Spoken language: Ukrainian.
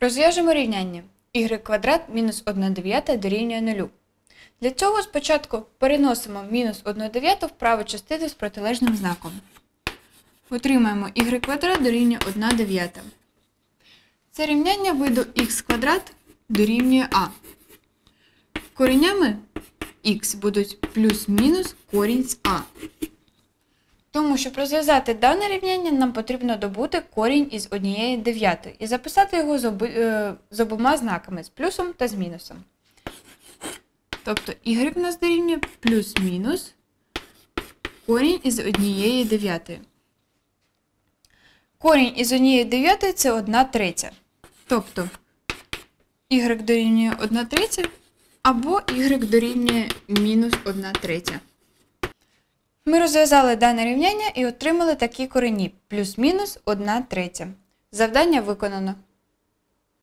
Розв'яжемо рівняння y квадрат мінус 1 дев'ята дорівнює нулю. Для цього спочатку переносимо мінус 1 дев'яту в праву частину з протилежним знаком. Отримаємо y квадрат дорівнює 1 дев'ята. Це рівняння виду х квадрат дорівнює а. Коренями х будуть плюс-мінус корінь з а. Тому, щоб розв'язати дане рівняння, нам потрібно добути корінь із однієї дев'ятої і записати його з, об... Е, з обома знаками з плюсом та з мінусом. Тобто у нас дорівнює плюс-мінус корінь із однієї дев'ятої. Корінь із однієї дев'ятої – це 1 третя. Тобто y дорівнює 1 третя або y дорівнює мінус 1 третя. Ми розв'язали дане рівняння і отримали такі корені плюс-мінус 1 третя. Завдання виконано.